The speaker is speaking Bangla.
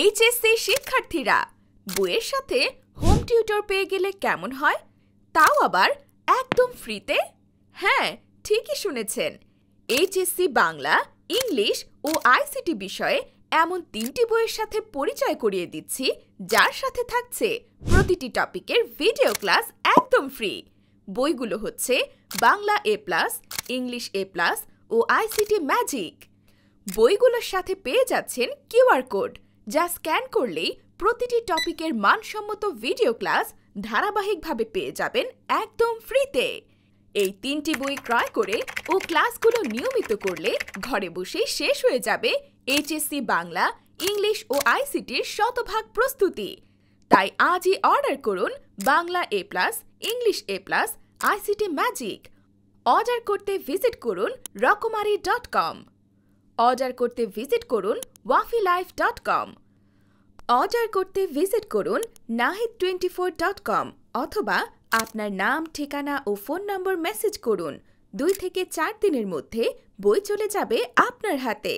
এইচএসসি শিক্ষার্থীরা বইয়ের সাথে হোম টিউটর পেয়ে গেলে কেমন হয় তাও আবার একদম ফ্রিতে হ্যাঁ ঠিকই শুনেছেন এইচএসসি বাংলা ইংলিশ ও আইসিটি বিষয়ে এমন তিনটি বইয়ের সাথে পরিচয় করিয়ে দিচ্ছি যার সাথে থাকছে প্রতিটি টপিকের ভিডিও ক্লাস একদম ফ্রি বইগুলো হচ্ছে Bangla A plus English A plus ও আইসিটি ম্যাজিক বইগুলোর সাথে পেয়ে যাচ্ছেন কিউআর কোড যা স্ক্যান করলেই প্রতিটি টপিকের মানসম্মত ভিডিও ক্লাস ধারাবাহিকভাবে পেয়ে যাবেন একদম ফ্রিতে এই তিনটি বই ক্রয় করে ও ক্লাসগুলো নিয়মিত করলে ঘরে বসেই শেষ হয়ে যাবে এইচএসসি বাংলা ইংলিশ ও আইসিটির শতভাগ প্রস্তুতি তাই আজই অর্ডার করুন Bangla A plus English A plus ICT magic order করতে ভিজিট করুন রকমারি ডট কম অর্ডার করতে ভিজিট করুন ওয়াফি ডট কম অর্ডার করতে ভিজিট করুন Nahid twenty four dot com অথবা আপনার নাম ঠিকানা ও ফোন নম্বর মেসেজ করুন দুই থেকে চার দিনের মধ্যে বই চলে যাবে আপনার হাতে